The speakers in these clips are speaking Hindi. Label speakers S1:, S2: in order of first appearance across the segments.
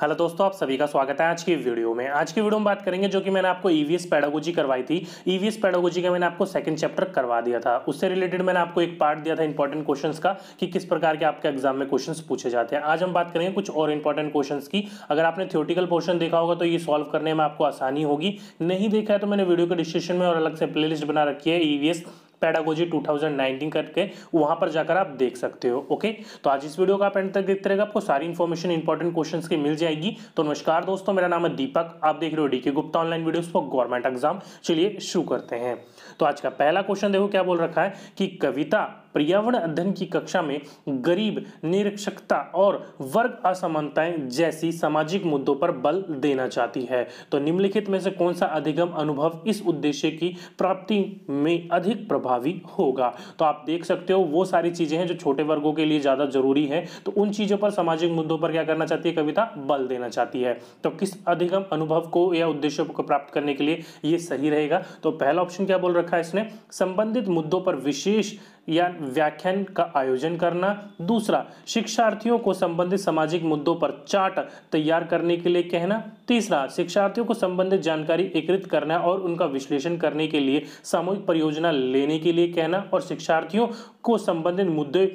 S1: हेलो दोस्तों आप सभी का स्वागत है आज की वीडियो में आज की वीडियो में बात करेंगे जो कि मैंने आपको ईवीएस e पैडागोजी करवाई थी ईवीएस e पैडागोजी का मैंने आपको सेकंड चैप्टर करवा दिया था उससे रिलेटेड मैंने आपको एक पार्ट दिया था इंपॉर्टेंट क्वेश्चंस का कि किस प्रकार के आपके एग्जाम में क्वेश्चन पूछे जाते हैं आज हम बात करेंगे कुछ और इंपॉर्टेंट क्वेश्चन की अगर आपने थियोटिकल पोर्शन देखा होगा तो ये सॉल्व करने में आपको आसानी होगी नहीं देखा है तो मैंने वीडियो के डिस्क्रिप्शन में और अलग से प्ले बना रखी है ईवीएस e पैडागोजी 2019 करके वहां पर जाकर आप देख सकते हो ओके तो आज इस वीडियो का आप एंड तक देखते रहेगा आपको सारी इन्फॉर्मेशन इंपॉर्टेंट क्वेश्चन की मिल जाएगी तो नमस्कार दोस्तों मेरा नाम है दीपक आप देख रहे हो D K Gupta online videos for government exam चलिए शुरू करते हैं तो आज का पहला क्वेश्चन देखो क्या बोल रखा है कि कविता पर्यावरण अध्ययन की कक्षा में गरीब निरक्षकता और वर्ग असमानताएं जैसी सामाजिक मुद्दों पर बल देना चाहती है तो निम्नलिखित में से कौन सा अधिगम अनुभव इस उद्देश्य की प्राप्ति में अधिक प्रभावी होगा तो आप देख सकते हो वो सारी चीजें हैं जो छोटे वर्गों के लिए ज्यादा जरूरी है तो उन चीजों पर सामाजिक मुद्दों पर क्या करना चाहती है कविता बल देना चाहती है तो किस अधिगम अनुभव को या उद्देश्य को प्राप्त करने के लिए ये सही रहेगा तो पहला ऑप्शन क्या बोल रखा है इसने संबंधित मुद्दों पर विशेष या व्याख्यान का आयोजन करना दूसरा शिक्षार्थियों को संबंधित सामाजिक मुद्दों पर चार्ट तैयार करने के लिए कहना तीसरा शिक्षार्थियों को संबंधित जानकारी एकत्रित करना और उनका विश्लेषण करने के लिए सामूहिक परियोजना लेने के लिए कहना और शिक्षार्थियों को संबंधित मुद्दे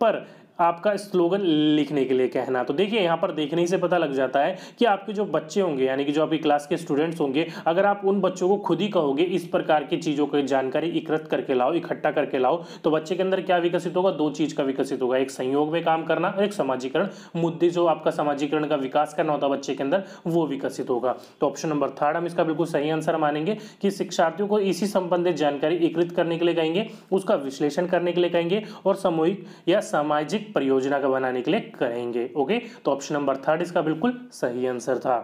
S1: पर आपका स्लोगन लिखने के लिए कहना तो देखिए यहाँ पर देखने ही से पता लग जाता है कि आपके जो बच्चे होंगे यानी कि जो आपकी क्लास के स्टूडेंट्स होंगे अगर आप उन बच्चों को खुद ही कहोगे इस प्रकार की चीज़ों की जानकारी एकत्र करके लाओ इकट्ठा करके लाओ तो बच्चे के अंदर क्या विकसित होगा दो चीज़ का विकसित होगा एक संयोग में काम करना और एक समाजीकरण मुद्दे जो आपका समाजीकरण का विकास करना होता है बच्चे के अंदर वो विकसित होगा तो ऑप्शन नंबर थर्ड हम इसका बिल्कुल सही आंसर मानेंगे कि शिक्षार्थियों को इसी संबंधित जानकारी एकत्रित करने के लिए कहेंगे उसका विश्लेषण करने के लिए कहेंगे और सामूहिक या सामाजिक निश्चित परियोजना का बनाने के लिए करेंगे ओके तो ऑप्शन नंबर थर्ड इसका बिल्कुल सही आंसर था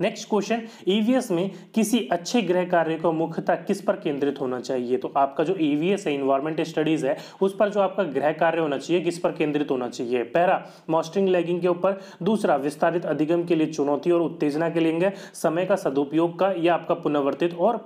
S1: नेक्स्ट क्वेश्चन ईवीएस में किसी अच्छे ग्रह कार्य को मुख्यतः किस पर केंद्रित होना चाहिए तो आपका जो ईवीएस e है इन्वायरमेंट स्टडीज है उस पर जो आपका ग्रह कार्य होना चाहिए किस पर केंद्रित होना चाहिए पहला मॉस्टरिंग लैगिंग के ऊपर दूसरा विस्तारित अधिगम के लिए चुनौती और उत्तेजना के लिए समय का सदुपयोग का या आपका पुनर्वर्तित और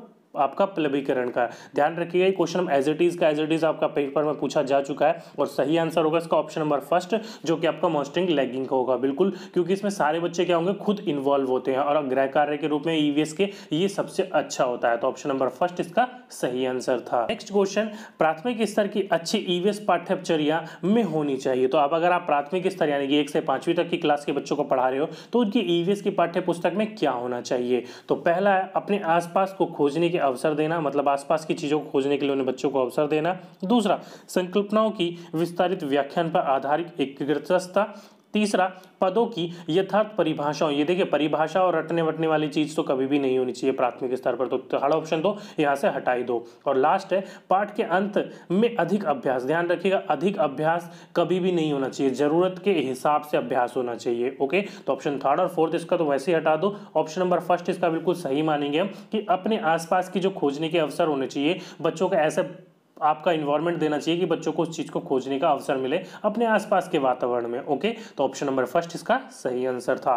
S1: आपका प्लबीकरण का ध्यान रखिएगा क्वेश्चन हम एज इट इज का एज इट इज आपका पेपर में पूछा जा चुका है और सही आंसर होगा इसका ऑप्शन नंबर फर्स्ट जो कि आपका मोस्टिंग लैगिंग का होगा बिल्कुल क्योंकि इसमें सारे बच्चे क्या होंगे खुद इन्वॉल्व होते हैं और गृह कार्य के रूप में ईवीएस e के ये सबसे अच्छा होता है तो ऑप्शन नंबर फर्स्ट इसका सही आंसर था नेक्स्ट क्वेश्चन प्राथमिक स्तर की अच्छी ईवीएस e पाठ्यचर्या में होनी चाहिए तो अब अगर आप प्राथमिक स्तर यानी कि एक से पांचवी तक की क्लास के बच्चों को पढ़ा रहे हो तो उनकी ईवीएस e की पाठ्य पुस्तक में क्या होना चाहिए तो पहला है अपने आसपास को खोजने के अवसर देना मतलब आसपास की चीज़ों को खोजने के लिए उन्हें बच्चों को अवसर देना दूसरा संकल्पनाओं की विस्तारित व्याख्यान पर आधारित एकीकृतता तीसरा पदों की यथार्थ परिभाषाओं ये देखिए परिभाषा और रटने वटने वाली चीज़ तो कभी भी नहीं होनी चाहिए प्राथमिक स्तर पर तो हर ऑप्शन दो यहाँ से हटाई दो और लास्ट है पाठ के अंत में अधिक अभ्यास ध्यान रखिएगा अधिक अभ्यास कभी भी नहीं होना चाहिए ज़रूरत के हिसाब से अभ्यास होना चाहिए ओके तो ऑप्शन थर्ड और फोर्थ इसका तो वैसे ही हटा दो ऑप्शन नंबर फर्स्ट इसका बिल्कुल सही मानेंगे हम कि अपने आसपास की जो खोजने के अवसर होने चाहिए बच्चों का ऐसे आपका इन्वायरमेंट देना चाहिए कि बच्चों को उस चीज़ को खोजने का अवसर मिले अपने आसपास के वातावरण में ओके तो ऑप्शन नंबर फर्स्ट इसका सही आंसर था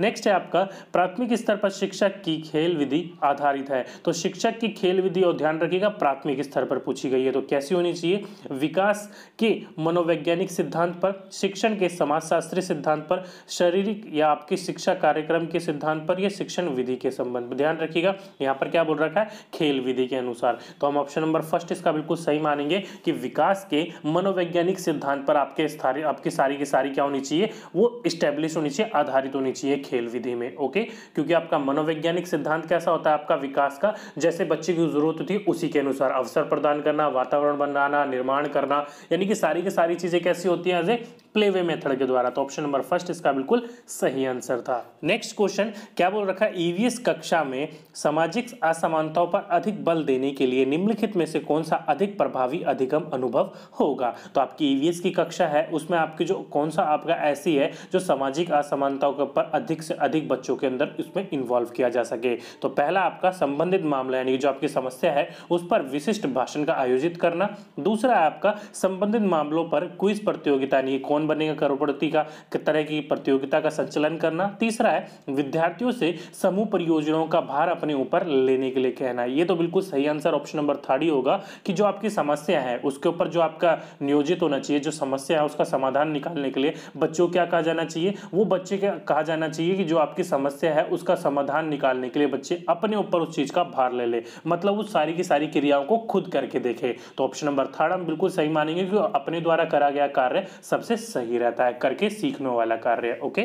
S1: नेक्स्ट है आपका प्राथमिक स्तर पर शिक्षक की खेल विधि आधारित है तो शिक्षक की खेल विधि और ध्यान रखिएगा प्राथमिक स्तर पर पूछी गई है तो कैसी होनी चाहिए विकास के मनोवैज्ञानिक सिद्धांत पर शिक्षण के समाजशास्त्री सिद्धांत पर शारीरिक या आपके शिक्षा कार्यक्रम के सिद्धांत पर या शिक्षण विधि के संबंध में ध्यान रखिएगा यहाँ पर क्या बोल रखा है खेल विधि के अनुसार तो हम ऑप्शन नंबर फर्स्ट इसका बिल्कुल सही मानेंगे कि विकास के मनोवैज्ञानिक सिद्धांत पर आपके आपकी सारी की सारी क्या होनी चाहिए वो स्टैब्लिश होनी चाहिए आधारित होनी चाहिए चाहिए खेल विधि में ओके क्योंकि आपका मनोवैज्ञानिक सिद्धांत कैसा होता है आपका विकास का जैसे बच्चे की जरूरत होती है उसी के अनुसार अवसर प्रदान करना वातावरण बनाना निर्माण करना यानी कि सारी की सारी चीजें कैसी होती हैं एज ए प्लेवे मेथड के द्वारा तो ऑप्शन नंबर फर्स्ट इसका बिल्कुल सही आंसर था नेक्स्ट क्वेश्चन क्या बोल रखा है ईवीएस e कक्षा में सामाजिक असमानताओं पर अधिक बल देने के लिए निम्नलिखित में से कौन सा अधिक प्रभावी अधिगम अनुभव होगा तो आपकी ईवीएस e की कक्षा है उसमें आपकी जो कौन सा आपका ऐसी है जो सामाजिक असमानताओं के ऊपर अधिक से अधिक बच्चों के अंदर इसमें इन्वॉल्व किया जा सके तो पहला आपका संबंधित मामला यानी जो आपकी समस्या है उस पर विशिष्ट भाषण का आयोजित करना दूसरा आपका संबंधित मामलों पर क्विज प्रतियोगिता यानी कौन बनेगा करोड़पति का तरह की प्रतियोगिता का संचालन करना तीसरा है विद्यार्थियों से समूह परियोजनाओं का भार अपने ऊपर लेने के लिए कहना ये तो बिल्कुल सही आंसर ऑप्शन नंबर थर्ड ही होगा कि जो आपकी समस्या है उसके ऊपर जो आपका नियोजित होना चाहिए जो समस्या है उसका समाधान निकालने के लिए बच्चों क्या कहा जाना चाहिए वो बच्चे क्या कहा जाना करना चाहिए कि जो आपकी समस्या है उसका समाधान निकालने के लिए बच्चे अपने ऊपर उस चीज़ का भार ले ले मतलब उस सारी की सारी क्रियाओं को खुद करके देखे तो ऑप्शन नंबर थर्ड हम बिल्कुल सही मानेंगे कि अपने द्वारा करा गया कार्य सबसे सही रहता है करके सीखने वाला कार्य ओके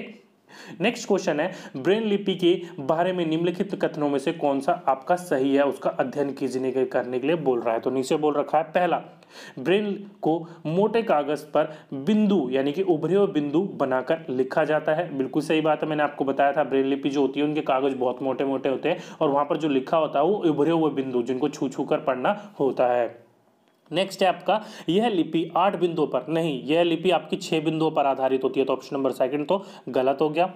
S1: नेक्स्ट क्वेश्चन है ब्रेन लिपि के बारे में निम्नलिखित कथनों में से कौन सा आपका सही है उसका अध्ययन कीजने के करने के लिए बोल रहा है तो नीचे बोल रखा है पहला ब्रेन को मोटे कागज पर बिंदु यानी कि उभरे हुए बिंदु बनाकर लिखा जाता है बिल्कुल सही बात है मैंने आपको बताया था ब्रेन लिपि जो होती है उनके कागज बहुत मोटे मोटे होते हैं और वहां पर जो लिखा होता है वो उभरे हुए बिंदु जिनको छू छू कर पढ़ना होता है नेक्स्ट है आपका यह लिपि आठ बिंदुओं पर नहीं यह लिपि आपकी छह बिंदुओं पर आधारित होती है तो ऑप्शन नंबर सेकंड तो गलत हो गया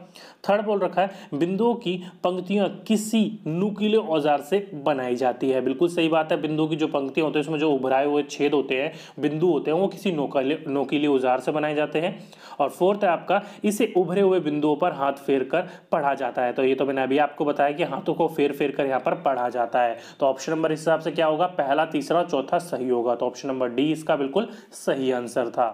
S1: थर्ड बोल रखा है बिंदुओं की पंक्तियां किसी नुकीले औजार से बनाई जाती है बिल्कुल सही बात है बिंदुओं की जो पंक्तियां होती है उसमें जो उभराए हुए छेद होते हैं बिंदु होते हैं वो किसी नोकीले नोकीले औजार से बनाए जाते हैं और फोर्थ है आपका इसे उभरे हुए बिंदुओं पर हाथ फेर कर पढ़ा जाता है तो ये तो मैंने अभी आपको बताया कि हाथों को फेर फेर कर यहाँ पर पढ़ा जाता है तो ऑप्शन नंबर हिसाब से क्या होगा पहला तीसरा चौथा सही होगा तो तो ऑप्शन नंबर डी इसका बिल्कुल सही आंसर था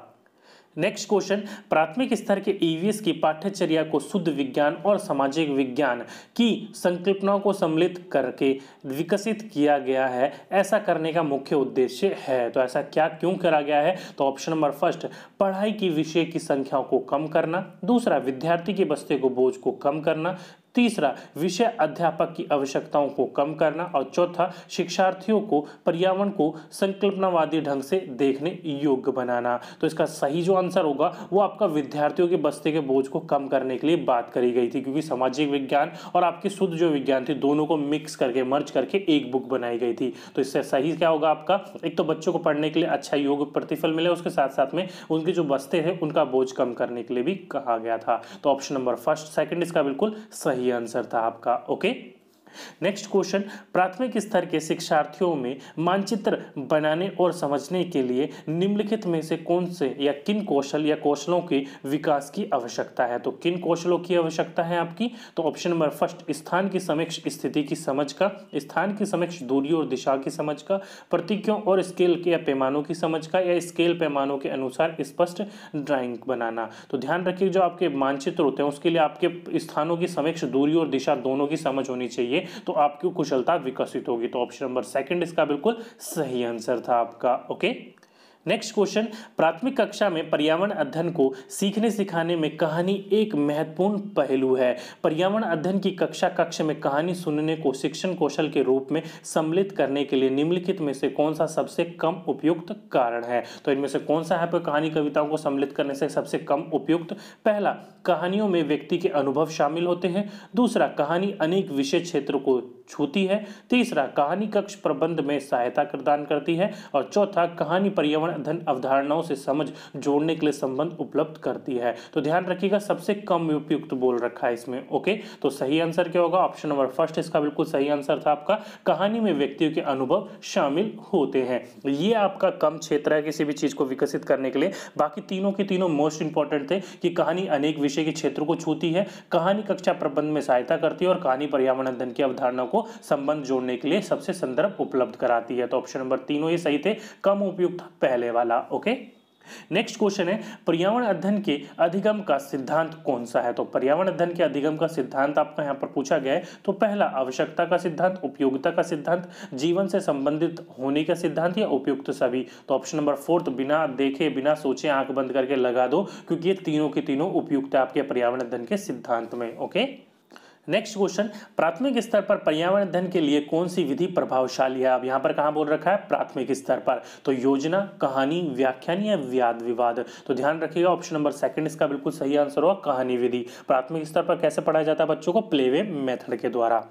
S1: नेक्स्ट क्वेश्चन प्राथमिक स्तर के ईवीएस e की पाठ्यचर्या को शुद्ध विज्ञान और सामाजिक विज्ञान की संकल्पनाओं को सम्मिलित करके विकसित किया गया है ऐसा करने का मुख्य उद्देश्य है तो ऐसा क्या क्यों करा गया है तो ऑप्शन नंबर फर्स्ट पढ़ाई की विषय की संख्याओं को कम करना दूसरा विद्यार्थी के बस्ते को बोझ को कम करना तीसरा विषय अध्यापक की आवश्यकताओं को कम करना और चौथा शिक्षार्थियों को पर्यावरण को संकल्पनावादी ढंग से देखने योग्य बनाना तो इसका सही जो आंसर होगा वो आपका विद्यार्थियों के बस्ते के बोझ को कम करने के लिए बात करी गई थी क्योंकि सामाजिक विज्ञान और आपकी शुद्ध जो विज्ञान थी दोनों को मिक्स करके मर्ज करके एक बुक बनाई गई थी तो इससे सही क्या होगा आपका एक तो बच्चों को पढ़ने के लिए अच्छा योग प्रतिफल मिले उसके साथ साथ में उनके जो बस्ते हैं उनका बोझ कम करने के लिए भी कहा गया था तो ऑप्शन नंबर फर्स्ट सेकेंड इसका बिल्कुल सही सही आंसर था आपका ओके नेक्स्ट क्वेश्चन प्राथमिक स्तर के शिक्षार्थियों में मानचित्र बनाने और समझने के लिए निम्नलिखित में से कौन से या किन कौशल या कौशलों के विकास की आवश्यकता है तो किन कौशलों की आवश्यकता है आपकी तो ऑप्शन नंबर फर्स्ट स्थान की समक्ष स्थिति की समझ का स्थान की समक्ष दूरी और दिशा की समझ का प्रतीकों और स्केल के या पैमानों की समझ का या स्केल पैमानों के अनुसार स्पष्ट ड्राइंग बनाना तो ध्यान रखिए जो आपके मानचित्र होते हैं उसके लिए आपके स्थानों की समक्ष दूरी और दिशा दोनों की समझ होनी चाहिए करेंगे तो आपकी कुशलता विकसित होगी तो ऑप्शन नंबर सेकंड इसका बिल्कुल सही आंसर था आपका ओके नेक्स्ट क्वेश्चन प्राथमिक कक्षा में पर्यावरण अध्ययन को सीखने सिखाने में कहानी एक महत्वपूर्ण पहलू है पर्यावरण अध्ययन की कक्षा कक्ष में कहानी सुनने को शिक्षण कौशल के रूप में सम्मिलित करने के लिए निम्नलिखित में से कौन सा सबसे कम उपयुक्त कारण है तो इनमें से कौन सा है पर कहानी कविताओं को सम्मिलित करने से सबसे कम उपयुक्त पहला कहानियों में व्यक्ति के अनुभव शामिल होते हैं दूसरा कहानी अनेक विषय क्षेत्र को छूती है तीसरा कहानी कक्ष प्रबंध में सहायता प्रदान करती है और चौथा कहानी पर्यावरण धन अवधारणाओं से समझ जोड़ने के लिए संबंध उपलब्ध करती है तो ध्यान रखिएगा सबसे कम उपयुक्त बोल रखा है इसमें ओके तो सही आंसर क्या होगा ऑप्शन नंबर फर्स्ट इसका बिल्कुल सही आंसर था आपका कहानी में व्यक्तियों के अनुभव शामिल होते हैं ये आपका कम क्षेत्र है किसी भी चीज़ को विकसित करने के लिए बाकी तीनों के तीनों मोस्ट इंपॉर्टेंट थे कि कहानी अनेक विषय के क्षेत्रों को छूती है कहानी कक्षा प्रबंध में सहायता करती है और कहानी पर्यावरण धन की अवधारणा को संबंध जोड़ने के लिए सबसे संदर्भ उपलब्ध कराती है तो ऑप्शन नंबर तीनों ये सही थे कम उपयुक्त पहले पहले वाला ओके नेक्स्ट क्वेश्चन है पर्यावरण अध्ययन के अधिगम का सिद्धांत कौन सा है तो पर्यावरण अध्ययन के अधिगम का सिद्धांत आपका यहां पर पूछा गया है तो पहला आवश्यकता का सिद्धांत उपयोगिता का सिद्धांत जीवन से संबंधित होने का सिद्धांत या उपयुक्त सभी तो ऑप्शन नंबर फोर्थ बिना देखे बिना सोचे आंख बंद करके लगा दो क्योंकि ये तीनों के तीनों उपयुक्त है आपके पर्यावरण अध्ययन के सिद्धांत में ओके okay? नेक्स्ट क्वेश्चन प्राथमिक स्तर पर पर्यावरण धन के लिए कौन सी विधि प्रभावशाली है अब यहां पर कहा बोल रखा है प्राथमिक स्तर पर तो योजना कहानी व्याख्यान या व्याद विवाद तो ध्यान रखिएगा ऑप्शन नंबर सेकंड इसका बिल्कुल सही आंसर होगा कहानी विधि प्राथमिक स्तर पर कैसे पढ़ाया जाता है बच्चों को प्ले वे मेथड के द्वारा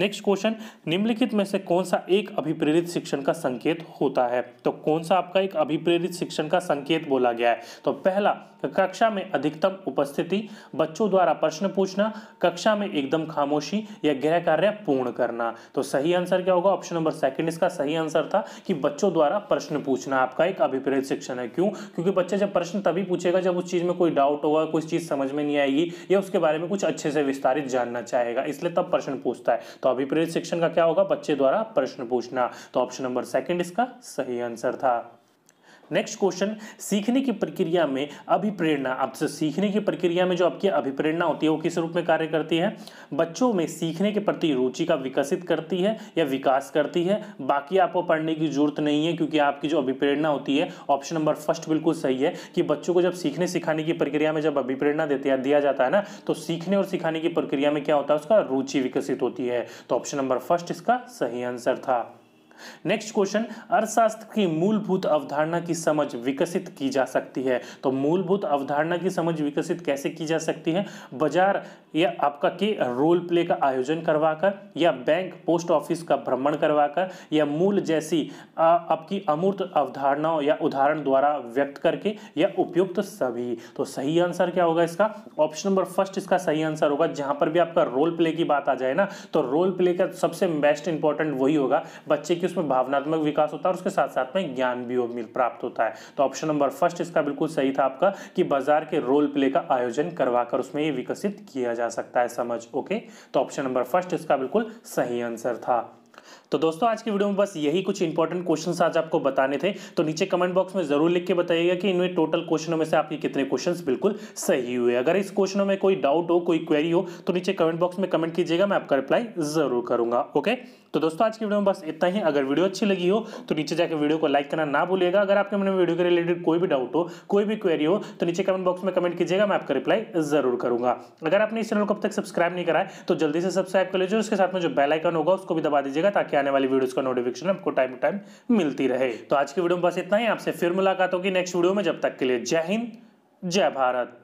S1: नेक्स्ट क्वेश्चन निम्नलिखित में से कौन सा एक अभिप्रेरित शिक्षण का संकेत होता है तो कौन सा आपका एक अभिप्रेरित शिक्षण का संकेत बोला गया है तो पहला कक्षा में अधिकतम उपस्थिति बच्चों द्वारा प्रश्न पूछना कक्षा में एकदम एकदम खामोशी या गृह कार्य पूर्ण करना तो सही आंसर क्या होगा ऑप्शन नंबर सेकंड इसका सही आंसर था कि बच्चों द्वारा प्रश्न पूछना आपका एक अभिप्रेत शिक्षण है क्यों क्योंकि बच्चा जब प्रश्न तभी पूछेगा जब उस चीज में कोई डाउट होगा कोई चीज समझ में नहीं आएगी या उसके बारे में कुछ अच्छे से विस्तारित जानना चाहेगा इसलिए तब प्रश्न पूछता है तो अभिप्रेत शिक्षण का क्या होगा बच्चे द्वारा प्रश्न पूछना तो ऑप्शन नंबर सेकेंड इसका सही आंसर था नेक्स्ट क्वेश्चन सीखने की प्रक्रिया में अभिप्रेरणा आपसे सीखने की प्रक्रिया में जो आपकी अभिप्रेरणा होती है वो किस रूप में कार्य करती है बच्चों में सीखने के प्रति रुचि का विकसित करती है या विकास करती है बाकी आपको पढ़ने की जरूरत नहीं है क्योंकि आपकी जो अभिप्रेरणा होती है ऑप्शन नंबर फर्स्ट बिल्कुल सही है कि बच्चों को जब सीखने सिखाने की प्रक्रिया में जब अभिप्रेरणा देते हैं दिया जाता है ना तो सीखने और सिखाने की प्रक्रिया में क्या होता है उसका रुचि विकसित होती है तो ऑप्शन नंबर फर्स्ट इसका सही आंसर था नेक्स्ट क्वेश्चन अर्थशास्त्र की मूलभूत अवधारणा की समझ विकसित की जा सकती है तो मूलभूत अवधारणा की समझ विकसित कैसे की जा सकती है बाजार या आपका के रोल प्ले का आयोजन करवाकर या बैंक पोस्ट ऑफिस का भ्रमण करवाकर या मूल जैसी आपकी अमूर्त अवधारणाओं या उदाहरण द्वारा व्यक्त करके या उपयुक्त सभी तो सही आंसर क्या होगा इसका ऑप्शन नंबर फर्स्ट इसका सही आंसर होगा जहां पर भी आपका रोल प्ले की बात आ जाए ना तो रोल प्ले का सबसे बेस्ट इंपॉर्टेंट वही होगा बच्चे की क्योंकि उसमें भावनात्मक विकास होता है और उसके साथ साथ में ज्ञान भी मिल प्राप्त होता है तो ऑप्शन नंबर फर्स्ट इसका बिल्कुल सही था आपका कि बाजार के रोल प्ले का आयोजन करवाकर उसमें ये विकसित किया जा सकता है समझ ओके तो ऑप्शन नंबर फर्स्ट इसका बिल्कुल सही आंसर था तो दोस्तों आज की वीडियो में बस यही कुछ इंपॉर्टेंट क्वेश्चन आज आपको बताने थे तो नीचे कमेंट बॉक्स में जरूर लिख के बताइएगा कि इनमें टोटल क्वेश्चनों में से आपके कितने क्वेश्चंस बिल्कुल सही हुए अगर इस क्वेश्चनों में कोई डाउट हो कोई क्वेरी हो तो नीचे कमेंट बॉक्स में कमेंट कीजिएगा मैं आपका रिप्लाई जरूर करूंगा ओके तो दोस्तों आज की वीडियो में बस इतना ही अगर वीडियो अच्छी लगी हो तो नीचे जाकर वीडियो को लाइक करना ना भूलिएगा अगर आपके मन में वीडियो के रिलेटेड कोई भी डाउट हो कोई भी क्वेरी हो तो नीचे कमेंट बॉक्स में कमेंट कीजिएगा मैं आपका रिप्लाई जरूर करूंगा अगर आपने इस चैनल को अब तक सब्सक्राइब नहीं कराए तो जल्दी से सब्सक्राइब कर लीजिए उसके साथ में जो बेलाइकन होगा उसको भी दबा दीजिएगा ताकि आने वाली वीडियो का नोटिफिकेशन आपको टाइम टू टाइम मिलती रहे तो आज की वीडियो में बस इतना ही आपसे फिर मुलाकात होगी नेक्स्ट वीडियो में जब तक के लिए जय हिंद जय भारत